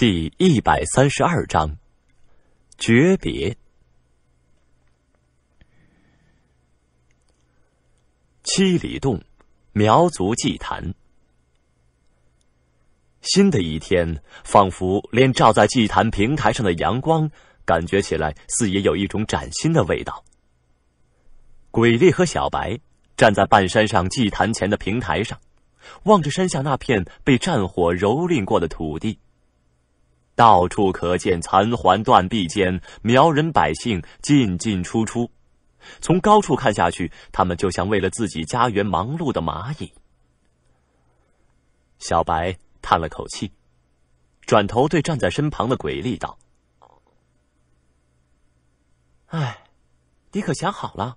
第一百三十二章，诀别。七里洞苗族祭坛。新的一天，仿佛连照在祭坛平台上的阳光，感觉起来似也有一种崭新的味道。鬼厉和小白站在半山上祭坛前的平台上，望着山下那片被战火蹂躏过的土地。到处可见残垣断壁间，苗人百姓进进出出。从高处看下去，他们就像为了自己家园忙碌的蚂蚁。小白叹了口气，转头对站在身旁的鬼力道：“哎，你可想好了？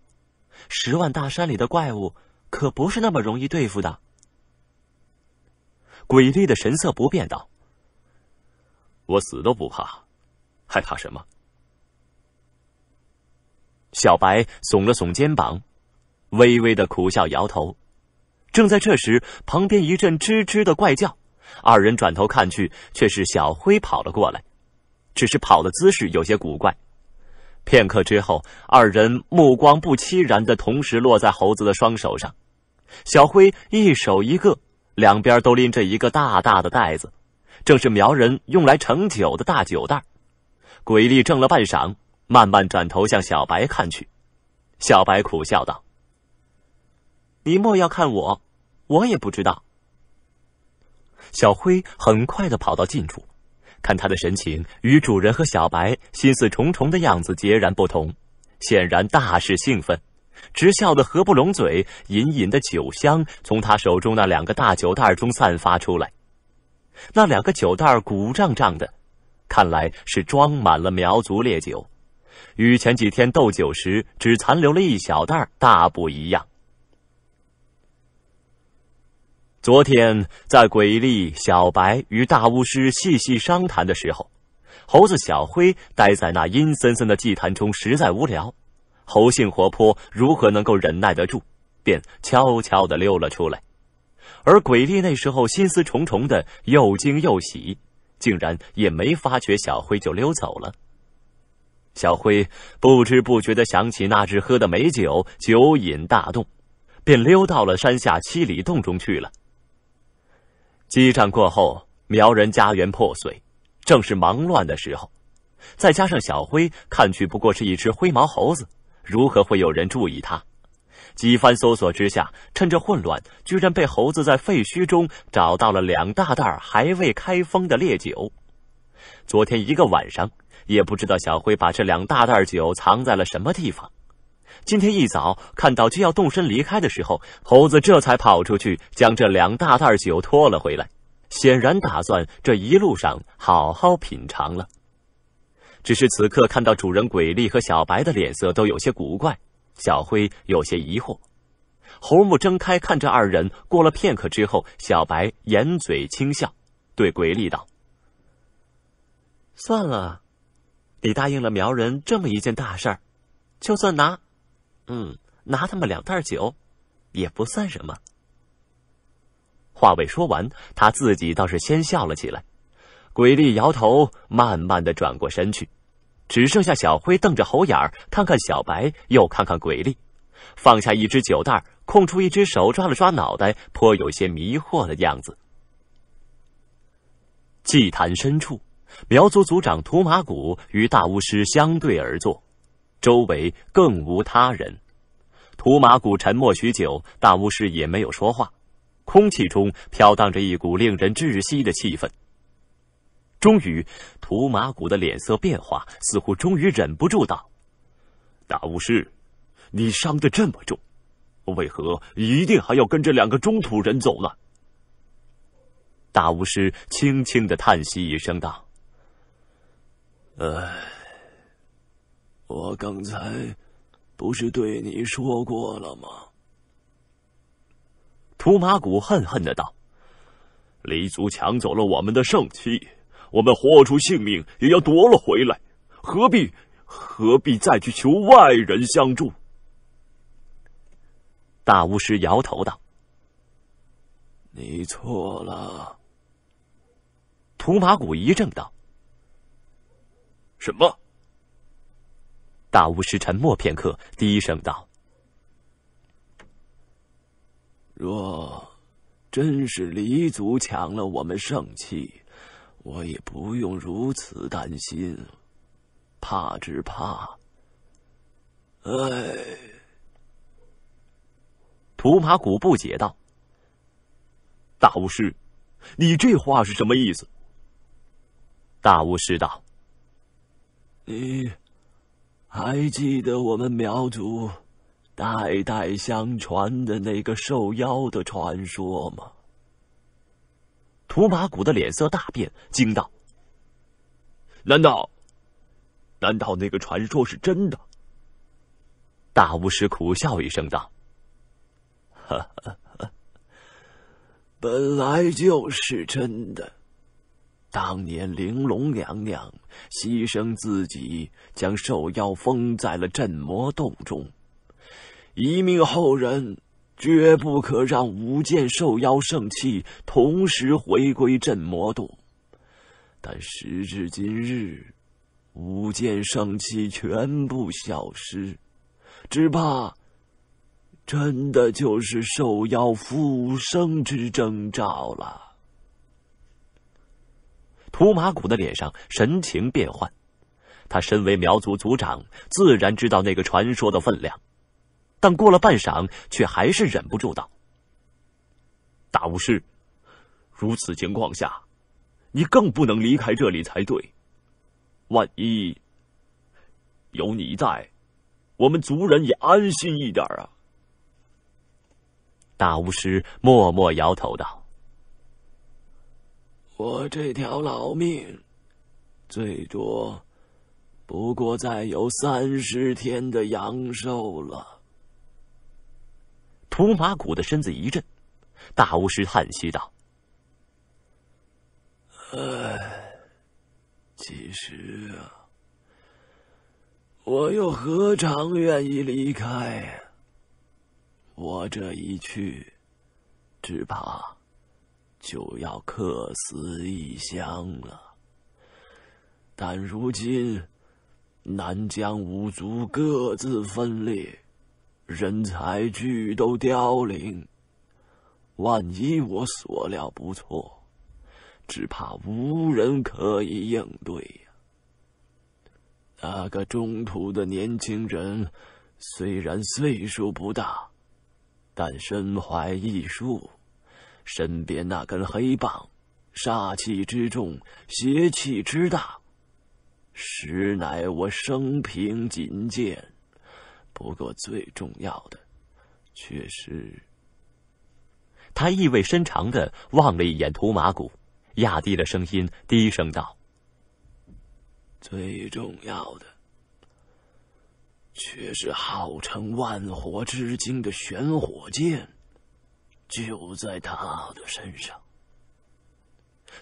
十万大山里的怪物可不是那么容易对付的。”鬼力的神色不变道。我死都不怕，还怕什么？小白耸了耸肩膀，微微的苦笑，摇头。正在这时，旁边一阵吱吱的怪叫，二人转头看去，却是小灰跑了过来，只是跑的姿势有些古怪。片刻之后，二人目光不期然的同时落在猴子的双手上，小灰一手一个，两边都拎着一个大大的袋子。正是苗人用来盛酒的大酒袋。鬼力怔了半晌，慢慢转头向小白看去。小白苦笑道：“你莫要看我，我也不知道。”小灰很快的跑到近处，看他的神情与主人和小白心思重重的样子截然不同，显然大是兴奋，直笑得合不拢嘴。隐隐的酒香从他手中那两个大酒袋中散发出来。那两个酒袋鼓胀胀的，看来是装满了苗族烈酒，与前几天斗酒时只残留了一小袋大不一样。昨天在鬼力、小白与大巫师细细商谈的时候，猴子小灰待在那阴森森的祭坛中实在无聊，猴性活泼，如何能够忍耐得住，便悄悄的溜了出来。而鬼力那时候心思重重的，又惊又喜，竟然也没发觉小辉就溜走了。小辉不知不觉的想起那只喝的美酒，酒瘾大动，便溜到了山下七里洞中去了。激战过后，苗人家园破碎，正是忙乱的时候，再加上小辉看去不过是一只灰毛猴子，如何会有人注意他？几番搜索之下，趁着混乱，居然被猴子在废墟中找到了两大袋儿还未开封的烈酒。昨天一个晚上，也不知道小辉把这两大袋酒藏在了什么地方。今天一早看到就要动身离开的时候，猴子这才跑出去将这两大袋酒拖了回来，显然打算这一路上好好品尝了。只是此刻看到主人鬼力和小白的脸色都有些古怪。小辉有些疑惑，侯木睁开，看着二人。过了片刻之后，小白掩嘴轻笑，对鬼力道：“算了，你答应了苗人这么一件大事儿，就算拿，嗯，拿他们两袋酒，也不算什么。”话未说完，他自己倒是先笑了起来。鬼力摇头，慢慢的转过身去。只剩下小灰瞪着猴眼儿，看看小白，又看看鬼力，放下一只酒袋，空出一只手抓了抓脑袋，颇有些迷惑的样子。祭坛深处，苗族族长图马古与大巫师相对而坐，周围更无他人。图马古沉默许久，大巫师也没有说话，空气中飘荡着一股令人窒息的气氛。终于，图马古的脸色变化，似乎终于忍不住道：“大巫师，你伤得这么重，为何一定还要跟着两个中土人走呢？”大巫师轻轻的叹息一声道：“唉，我刚才不是对你说过了吗？”图马古恨恨的道：“黎族抢走了我们的圣器。”我们豁出性命也要夺了回来，何必何必再去求外人相助？大巫师摇头道：“你错了。”图马古一怔道：“什么？”大巫师沉默片刻，低声道：“若真是黎族抢了我们圣器。”我也不用如此担心，怕只怕。哎，图马古不解道：“大巫师，你这话是什么意思？”大巫师道：“你还记得我们苗族代代相传的那个兽妖的传说吗？”图马古的脸色大变，惊道：“难道，难道那个传说是真的？”大巫师苦笑一声道：“本来就是真的。当年玲珑娘娘牺牲自己，将兽妖封在了镇魔洞中，一命后人。”绝不可让五件兽妖圣器同时回归镇魔洞，但时至今日，五件圣器全部消失，只怕真的就是受妖复生之征兆了。图马古的脸上神情变幻，他身为苗族族长，自然知道那个传说的分量。但过了半晌，却还是忍不住道：“大巫师，如此情况下，你更不能离开这里才对。万一有你在，我们族人也安心一点啊。”大巫师默默摇头道：“我这条老命，最多不过再有三十天的阳寿了。”图马古的身子一震，大巫师叹息道：“唉，其实啊，我又何尝愿意离开？我这一去，只怕就要客死异乡了。但如今南疆五族各自分裂。”人才俱都凋零，万一我所料不错，只怕无人可以应对呀。那个中途的年轻人，虽然岁数不大，但身怀异术，身边那根黑棒，煞气之重，邪气之大，实乃我生平仅见。不过最重要的，却是。他意味深长的望了一眼图马古，压低了声音低声道：“最重要的，却是号称万火之精的玄火剑，就在他的身上。”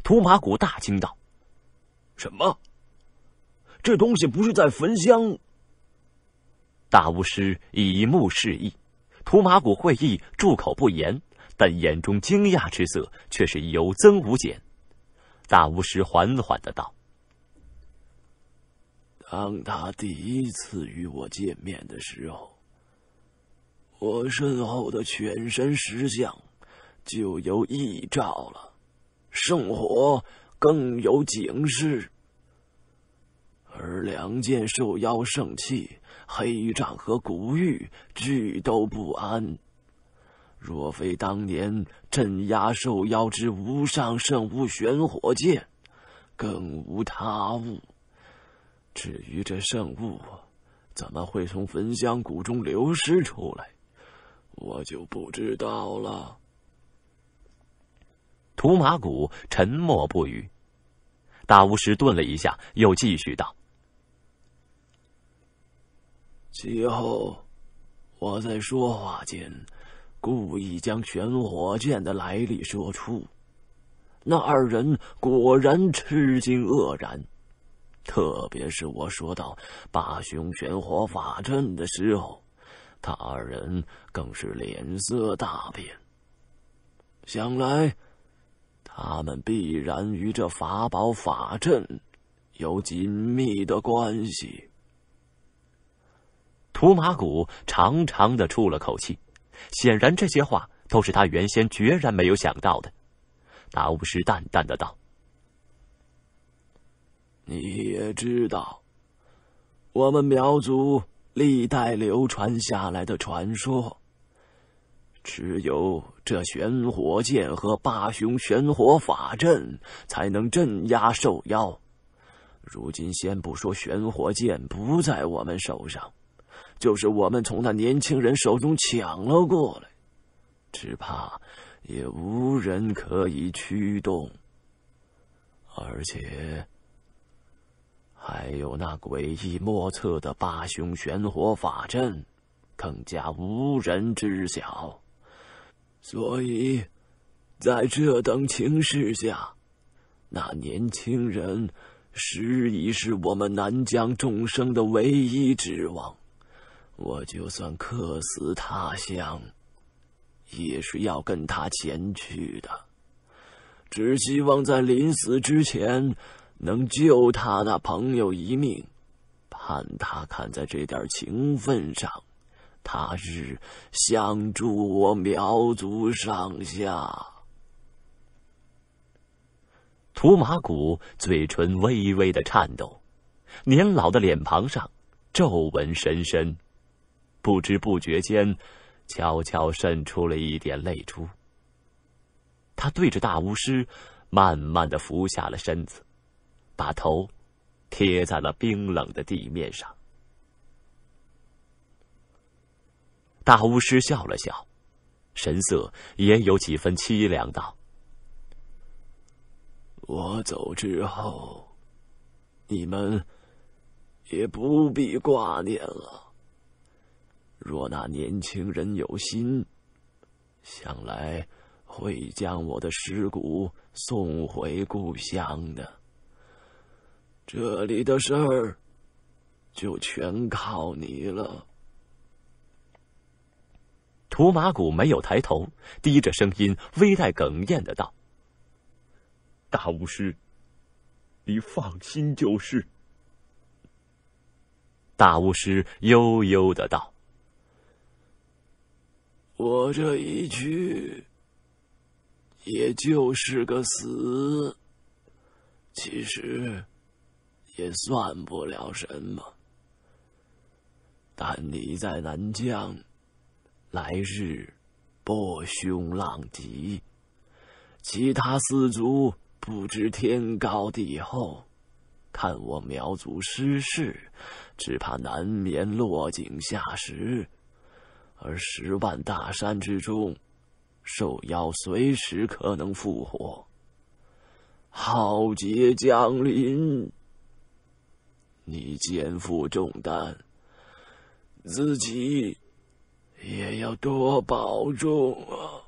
图马古大惊道：“什么？这东西不是在焚香？”大巫师以目示意，图马古会意，住口不言，但眼中惊讶之色却是有增无减。大巫师缓缓的道：“当他第一次与我见面的时候，我身后的全身石像就有异兆了，圣火更有警示，而两件受妖圣器。”黑玉杖和古玉俱都不安。若非当年镇压兽妖之无上圣物玄火剑，更无他物。至于这圣物，怎么会从焚香谷中流失出来，我就不知道了。图马古沉默不语。大巫师顿了一下，又继续道。其后，我在说话间，故意将玄火剑的来历说出，那二人果然吃惊愕然，特别是我说到八雄玄火法阵的时候，他二人更是脸色大变。想来，他们必然与这法宝法阵有紧密的关系。图马古长长的出了口气，显然这些话都是他原先决然没有想到的。大巫师淡淡的道：“你也知道，我们苗族历代流传下来的传说，只有这玄火剑和八雄玄火法阵才能镇压兽妖。如今先不说玄火剑不在我们手上。”就是我们从那年轻人手中抢了过来，只怕也无人可以驱动，而且还有那诡异莫测的八凶玄火法阵，更加无人知晓。所以，在这等情势下，那年轻人实已是我们南疆众生的唯一指望。我就算客死他乡，也是要跟他前去的。只希望在临死之前，能救他那朋友一命，盼他看在这点情分上，他日相助我苗族上下。图马古嘴唇微微的颤抖，年老的脸庞上皱纹深深。不知不觉间，悄悄渗出了一点泪珠。他对着大巫师，慢慢的俯下了身子，把头贴在了冰冷的地面上。大巫师笑了笑，神色也有几分凄凉，道：“我走之后，你们也不必挂念了。”若那年轻人有心，想来会将我的尸骨送回故乡的。这里的事儿就全靠你了。图马古没有抬头，低着声音，微带哽咽的道：“大巫师，你放心就是。”大巫师悠悠的道。我这一去，也就是个死。其实，也算不了什么。但你在南疆，来日波凶浪急，其他四族不知天高地厚，看我苗族失势，只怕难免落井下石。而十万大山之中，兽妖随时可能复活，浩劫降临。你肩负重担，自己也要多保重啊！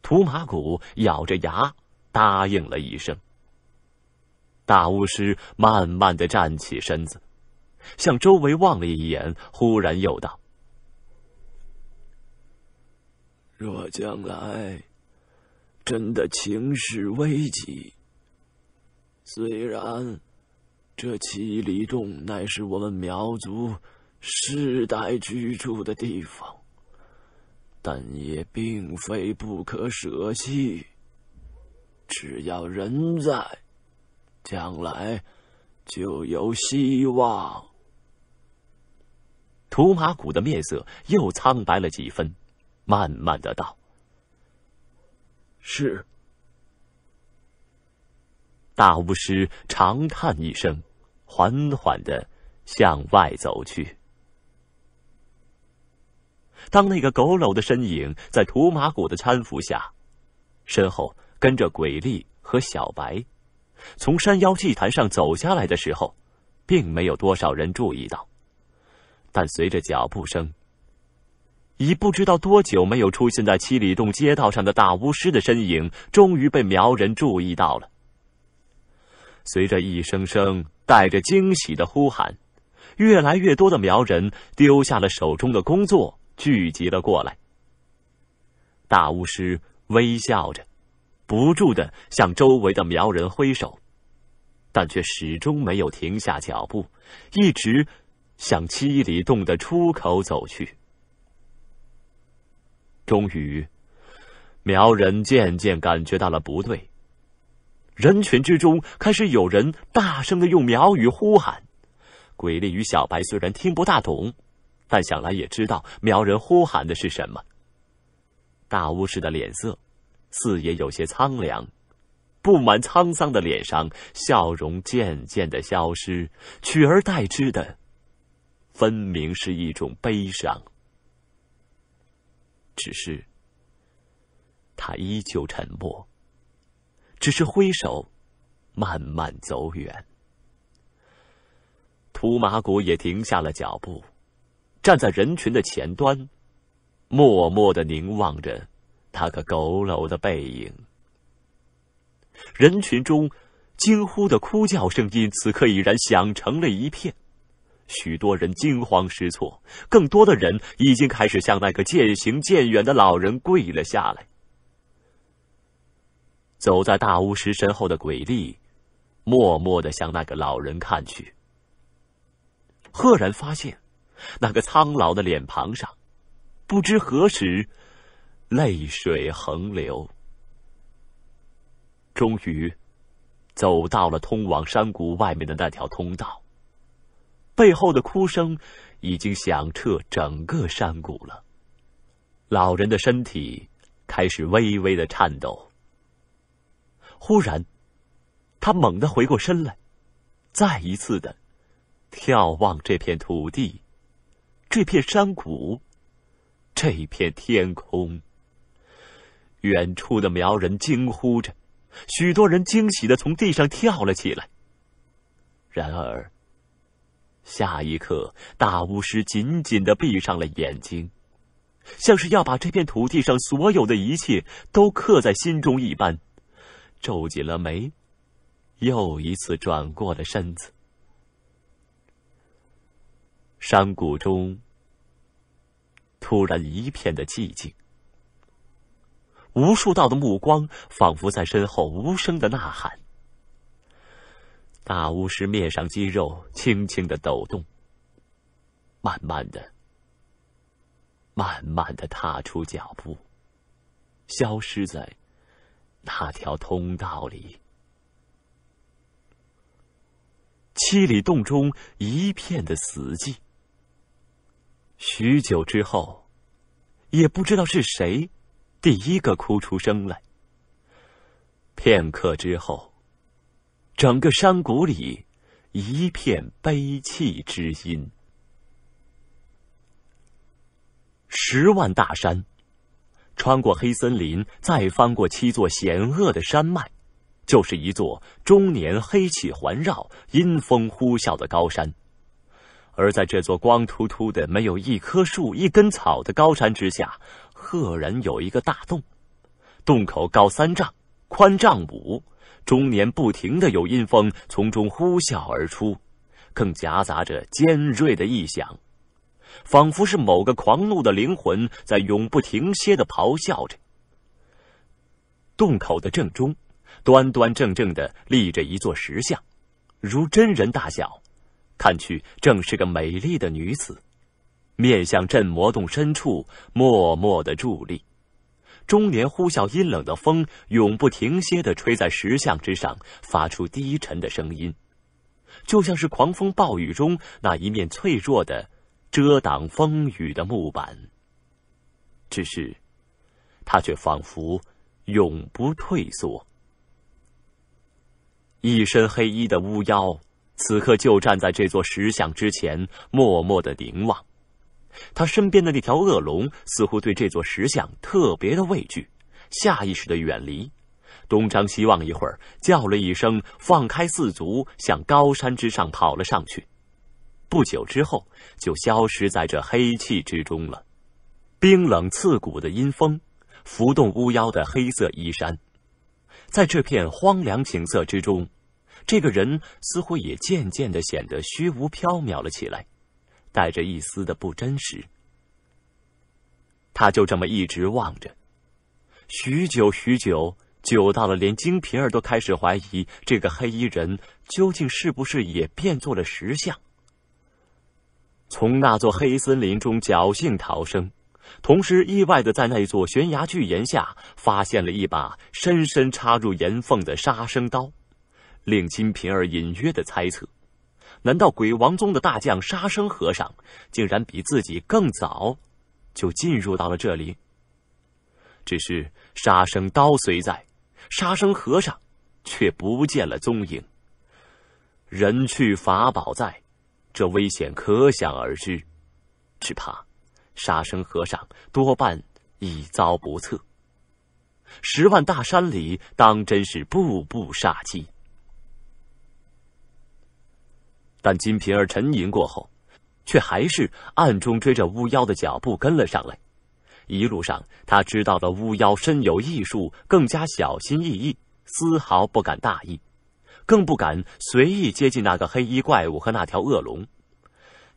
图马古咬着牙答应了一声。大巫师慢慢的站起身子。向周围望了一眼，忽然又道：“若将来真的情势危急，虽然这七里洞乃是我们苗族世代居住的地方，但也并非不可舍弃。只要人在，将来就有希望。”图马古的面色又苍白了几分，慢慢的道：“是。”大巫师长叹一声，缓缓的向外走去。当那个佝偻的身影在图马古的搀扶下，身后跟着鬼力和小白，从山腰祭坛上走下来的时候，并没有多少人注意到。但随着脚步声，已不知道多久没有出现在七里洞街道上的大巫师的身影，终于被苗人注意到了。随着一声声带着惊喜的呼喊，越来越多的苗人丢下了手中的工作，聚集了过来。大巫师微笑着，不住的向周围的苗人挥手，但却始终没有停下脚步，一直。向七里洞的出口走去。终于，苗人渐渐感觉到了不对，人群之中开始有人大声的用苗语呼喊。鬼丽与小白虽然听不大懂，但想来也知道苗人呼喊的是什么。大巫师的脸色似也有些苍凉，布满沧桑的脸上笑容渐渐的消失，取而代之的。分明是一种悲伤，只是他依旧沉默，只是挥手，慢慢走远。图马古也停下了脚步，站在人群的前端，默默的凝望着那个佝偻的背影。人群中，惊呼的哭叫声音，此刻已然响成了一片。许多人惊慌失措，更多的人已经开始向那个渐行渐远的老人跪了下来。走在大巫师身后的鬼力，默默的向那个老人看去，赫然发现，那个苍老的脸庞上，不知何时，泪水横流。终于，走到了通往山谷外面的那条通道。背后的哭声已经响彻整个山谷了，老人的身体开始微微的颤抖。忽然，他猛地回过身来，再一次的眺望这片土地，这片山谷，这片天空。远处的苗人惊呼着，许多人惊喜的从地上跳了起来。然而。下一刻，大巫师紧紧的闭上了眼睛，像是要把这片土地上所有的一切都刻在心中一般，皱紧了眉，又一次转过了身子。山谷中突然一片的寂静，无数道的目光仿佛在身后无声的呐喊。大巫师面上肌肉轻轻的抖动，慢慢的、慢慢的踏出脚步，消失在那条通道里。七里洞中一片的死寂。许久之后，也不知道是谁，第一个哭出声来。片刻之后。整个山谷里，一片悲泣之音。十万大山，穿过黑森林，再翻过七座险恶的山脉，就是一座终年黑气环绕、阴风呼啸的高山。而在这座光秃秃的、没有一棵树、一根草的高山之下，赫然有一个大洞，洞口高三丈，宽丈五。中年不停的有阴风从中呼啸而出，更夹杂着尖锐的异响，仿佛是某个狂怒的灵魂在永不停歇的咆哮着。洞口的正中，端端正正的立着一座石像，如真人大小，看去正是个美丽的女子，面向镇魔洞深处，默默的伫立。终年呼啸阴冷的风永不停歇地吹在石像之上，发出低沉的声音，就像是狂风暴雨中那一面脆弱的、遮挡风雨的木板。只是，它却仿佛永不退缩。一身黑衣的巫妖，此刻就站在这座石像之前，默默地凝望。他身边的那条恶龙似乎对这座石像特别的畏惧，下意识地远离，东张西望一会儿，叫了一声，放开四足，向高山之上跑了上去。不久之后，就消失在这黑气之中了。冰冷刺骨的阴风，浮动巫妖的黑色衣衫，在这片荒凉景色之中，这个人似乎也渐渐地显得虚无缥缈了起来。带着一丝的不真实，他就这么一直望着，许久许久，久到了连金瓶儿都开始怀疑这个黑衣人究竟是不是也变作了石像。从那座黑森林中侥幸逃生，同时意外的在那座悬崖巨岩下发现了一把深深插入岩缝的杀生刀，令金瓶儿隐约的猜测。难道鬼王宗的大将杀生和尚，竟然比自己更早就进入到了这里？只是杀生刀虽在，杀生和尚却不见了踪影。人去法宝在，这危险可想而知。只怕杀生和尚多半已遭不测。十万大山里，当真是步步杀机。但金瓶儿沉吟过后，却还是暗中追着巫妖的脚步跟了上来。一路上，他知道了巫妖身有异术，更加小心翼翼，丝毫不敢大意，更不敢随意接近那个黑衣怪物和那条恶龙。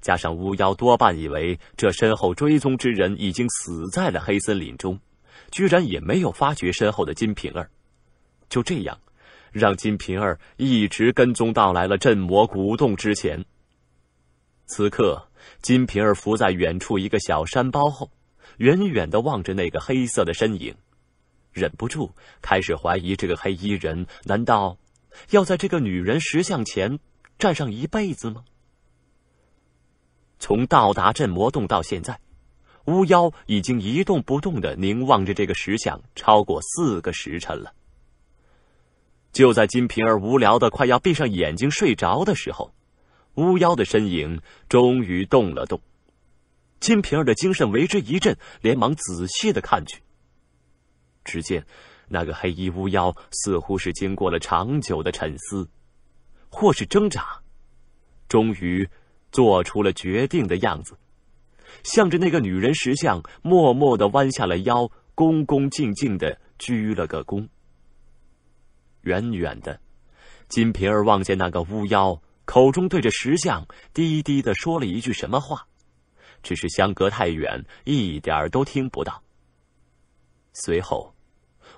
加上巫妖多半以为这身后追踪之人已经死在了黑森林中，居然也没有发觉身后的金瓶儿。就这样。让金瓶儿一直跟踪到来了镇魔古洞之前。此刻，金瓶儿伏在远处一个小山包后，远远的望着那个黑色的身影，忍不住开始怀疑：这个黑衣人难道要在这个女人石像前站上一辈子吗？从到达镇魔洞到现在，巫妖已经一动不动的凝望着这个石像超过四个时辰了。就在金瓶儿无聊的快要闭上眼睛睡着的时候，巫妖的身影终于动了动。金瓶儿的精神为之一振，连忙仔细的看去。只见那个黑衣巫妖似乎是经过了长久的沉思，或是挣扎，终于做出了决定的样子，向着那个女人石像默默的弯下了腰，恭恭敬敬的鞠了个躬。远远的，金瓶儿望见那个巫妖口中对着石像低低地说了一句什么话，只是相隔太远，一点儿都听不到。随后，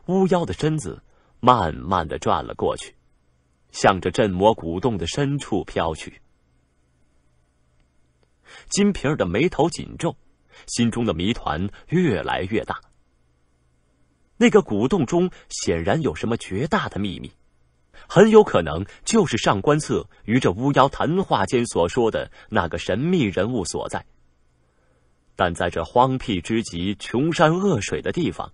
巫妖的身子慢慢的转了过去，向着镇魔古洞的深处飘去。金瓶儿的眉头紧皱，心中的谜团越来越大。那个古洞中显然有什么绝大的秘密，很有可能就是上官策与这巫妖谈话间所说的那个神秘人物所在。但在这荒僻之极、穷山恶水的地方，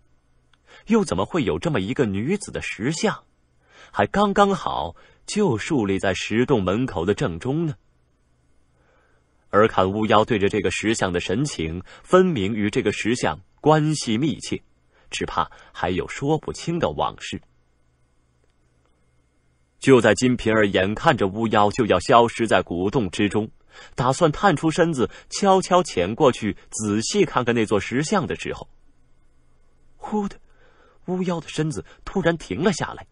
又怎么会有这么一个女子的石像？还刚刚好就竖立在石洞门口的正中呢？而看巫妖对着这个石像的神情，分明与这个石像关系密切。只怕还有说不清的往事。就在金瓶儿眼看着巫妖就要消失在古洞之中，打算探出身子悄悄潜过去仔细看看那座石像的时候，忽的，巫妖的身子突然停了下来。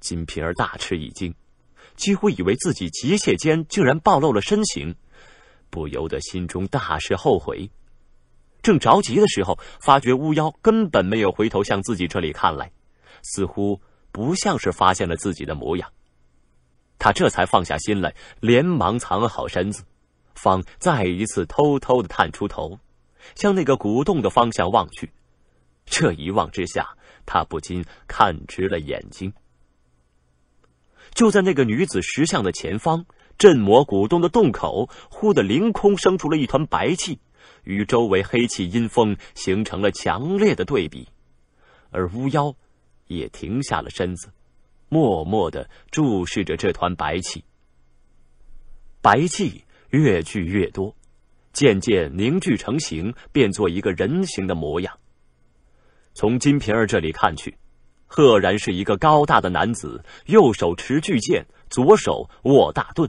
金瓶儿大吃一惊，几乎以为自己急切间竟然暴露了身形，不由得心中大是后悔。正着急的时候，发觉巫妖根本没有回头向自己这里看来，似乎不像是发现了自己的模样。他这才放下心来，连忙藏好身子，方再一次偷偷的探出头，向那个古洞的方向望去。这一望之下，他不禁看直了眼睛。就在那个女子石像的前方，镇魔古洞的洞口，忽的凌空生出了一团白气。与周围黑气阴风形成了强烈的对比，而巫妖也停下了身子，默默的注视着这团白气。白气越聚越多，渐渐凝聚成形，变作一个人形的模样。从金瓶儿这里看去，赫然是一个高大的男子，右手持巨剑，左手握大盾，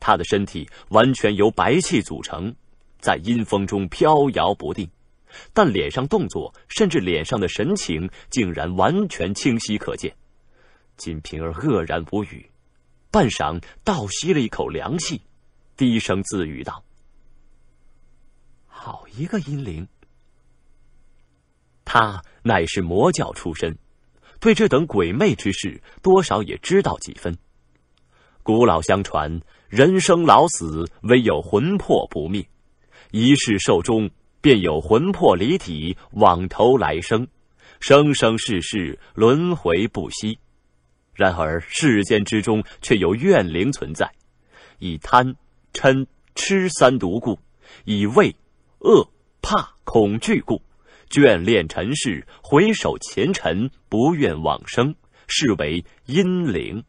他的身体完全由白气组成。在阴风中飘摇不定，但脸上动作，甚至脸上的神情，竟然完全清晰可见。金瓶儿愕然无语，半晌倒吸了一口凉气，低声自语道：“好一个阴灵！他乃是魔教出身，对这等鬼魅之事，多少也知道几分。古老相传，人生老死，唯有魂魄不灭。”一世寿终，便有魂魄离体，往投来生，生生世世轮回不息。然而世间之中却有怨灵存在，以贪、嗔、痴三毒故，以畏、恶、怕恐惧故，眷恋尘世，回首前尘，不愿往生，是为阴灵。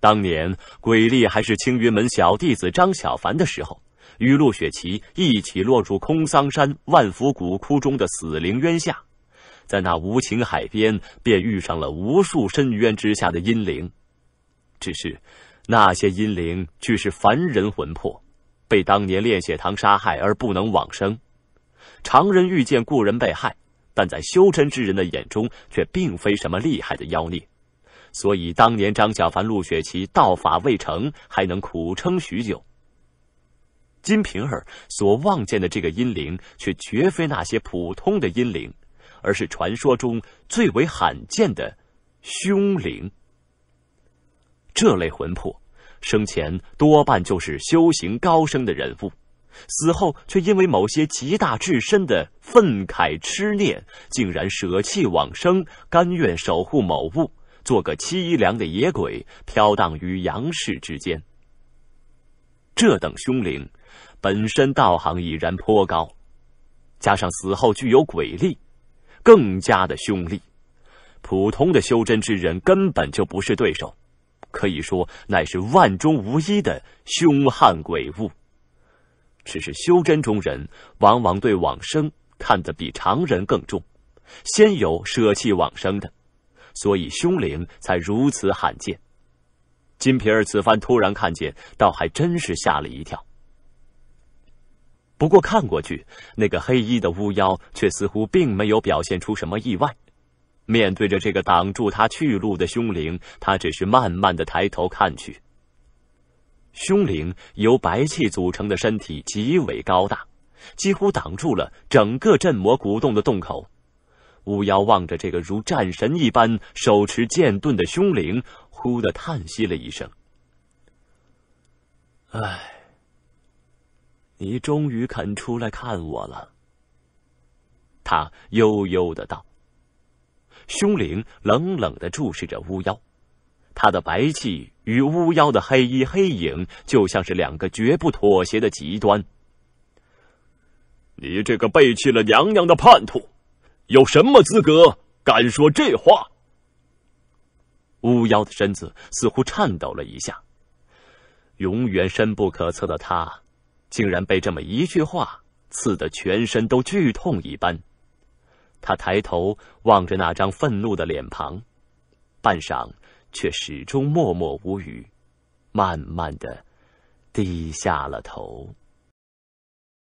当年鬼厉还是青云门小弟子张小凡的时候。与陆雪琪一起落入空桑山万福古窟中的死灵渊下，在那无情海边，便遇上了无数深渊之下的阴灵。只是那些阴灵却是凡人魂魄，被当年炼血堂杀害而不能往生。常人遇见故人被害，但在修真之人的眼中，却并非什么厉害的妖孽。所以当年张小凡、陆雪琪道法未成，还能苦撑许久。金瓶儿所望见的这个阴灵，却绝非那些普通的阴灵，而是传说中最为罕见的凶灵。这类魂魄，生前多半就是修行高深的人物，死后却因为某些极大至深的愤慨痴念，竟然舍弃往生，甘愿守护某物，做个凄凉的野鬼，飘荡于阳世之间。这等凶灵。本身道行已然颇高，加上死后具有鬼力，更加的凶厉。普通的修真之人根本就不是对手，可以说乃是万中无一的凶悍鬼物。只是修真中人往往对往生看得比常人更重，先有舍弃往生的，所以凶灵才如此罕见。金皮儿此番突然看见，倒还真是吓了一跳。不过看过去，那个黑衣的巫妖却似乎并没有表现出什么意外。面对着这个挡住他去路的凶灵，他只是慢慢的抬头看去。凶灵由白气组成的身体极为高大，几乎挡住了整个镇魔古洞的洞口。巫妖望着这个如战神一般手持剑盾的凶灵，忽地叹息了一声：“唉。”你终于肯出来看我了。”他悠悠的道。凶灵冷冷的注视着巫妖，他的白气与巫妖的黑衣黑影就像是两个绝不妥协的极端。你这个背弃了娘娘的叛徒，有什么资格敢说这话？巫妖的身子似乎颤抖了一下，永远深不可测的他。竟然被这么一句话刺得全身都剧痛一般，他抬头望着那张愤怒的脸庞，半晌却始终默默无语，慢慢的低下了头。